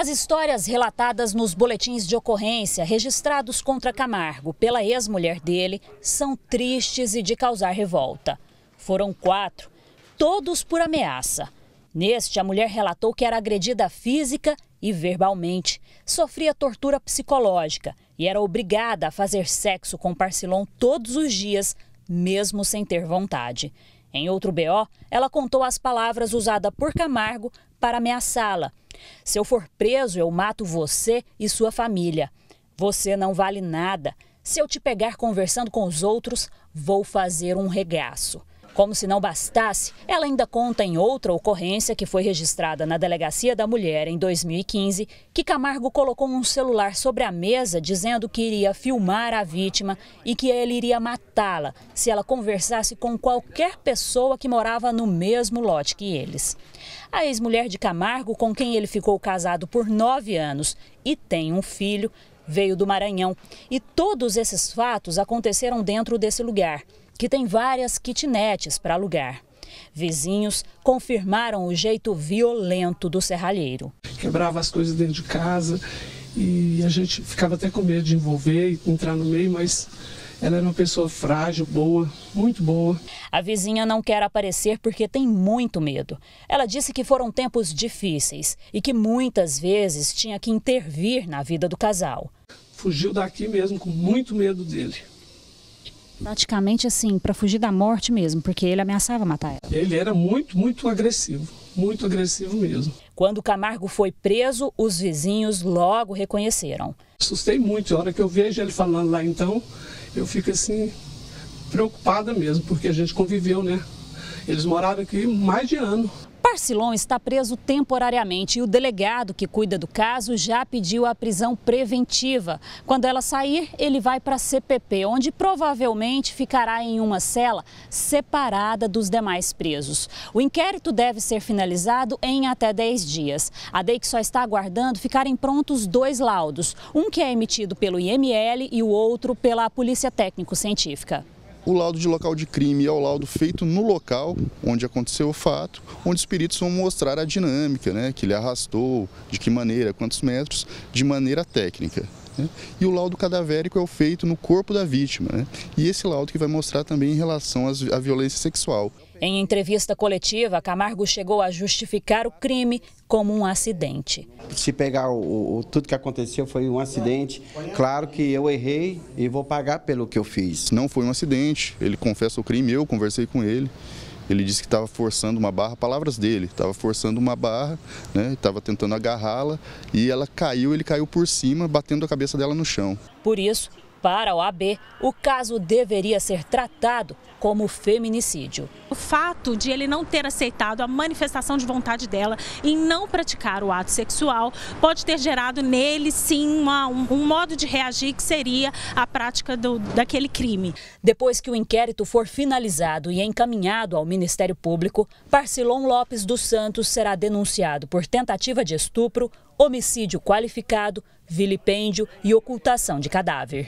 As histórias relatadas nos boletins de ocorrência registrados contra Camargo pela ex-mulher dele são tristes e de causar revolta. Foram quatro, todos por ameaça. Neste, a mulher relatou que era agredida física e verbalmente, sofria tortura psicológica e era obrigada a fazer sexo com Parcilon todos os dias, mesmo sem ter vontade. Em outro BO, ela contou as palavras usadas por Camargo para ameaçá-la. Se eu for preso, eu mato você e sua família. Você não vale nada. Se eu te pegar conversando com os outros, vou fazer um regaço. Como se não bastasse, ela ainda conta em outra ocorrência que foi registrada na Delegacia da Mulher em 2015, que Camargo colocou um celular sobre a mesa dizendo que iria filmar a vítima e que ele iria matá-la se ela conversasse com qualquer pessoa que morava no mesmo lote que eles. A ex-mulher de Camargo, com quem ele ficou casado por nove anos e tem um filho, veio do Maranhão. E todos esses fatos aconteceram dentro desse lugar que tem várias kitnets para alugar. Vizinhos confirmaram o jeito violento do serralheiro. Quebrava as coisas dentro de casa e a gente ficava até com medo de envolver e entrar no meio, mas ela era uma pessoa frágil, boa, muito boa. A vizinha não quer aparecer porque tem muito medo. Ela disse que foram tempos difíceis e que muitas vezes tinha que intervir na vida do casal. Fugiu daqui mesmo com muito medo dele. Praticamente assim, para fugir da morte mesmo, porque ele ameaçava matar ela. Ele era muito, muito agressivo, muito agressivo mesmo. Quando Camargo foi preso, os vizinhos logo reconheceram. Assustei muito, a hora que eu vejo ele falando lá então, eu fico assim, preocupada mesmo, porque a gente conviveu, né? Eles moraram aqui mais de ano. Parcilon está preso temporariamente e o delegado que cuida do caso já pediu a prisão preventiva. Quando ela sair, ele vai para a CPP, onde provavelmente ficará em uma cela separada dos demais presos. O inquérito deve ser finalizado em até 10 dias. A DEIC só está aguardando ficarem prontos dois laudos, um que é emitido pelo IML e o outro pela Polícia Técnico-Científica o laudo de local de crime é o laudo feito no local onde aconteceu o fato, onde os peritos vão mostrar a dinâmica, né, que ele arrastou, de que maneira, quantos metros, de maneira técnica. Né? E o laudo cadavérico é o feito no corpo da vítima. Né? E esse laudo que vai mostrar também em relação à violência sexual. Em entrevista coletiva, Camargo chegou a justificar o crime como um acidente. Se pegar o, o, tudo que aconteceu foi um acidente, claro que eu errei e vou pagar pelo que eu fiz. Não foi um acidente, ele confessa o crime, eu conversei com ele ele disse que estava forçando uma barra, palavras dele, estava forçando uma barra, né, estava tentando agarrá-la e ela caiu, ele caiu por cima, batendo a cabeça dela no chão. Por isso, para a OAB, o caso deveria ser tratado como feminicídio. O fato de ele não ter aceitado a manifestação de vontade dela em não praticar o ato sexual pode ter gerado nele, sim, uma, um, um, modo de reagir que seria a prática do, daquele crime. Depois que o inquérito for finalizado e encaminhado ao Ministério Público, Parcilon Lopes dos Santos será denunciado por tentativa de estupro, homicídio qualificado, vilipêndio e ocultação de cadáver.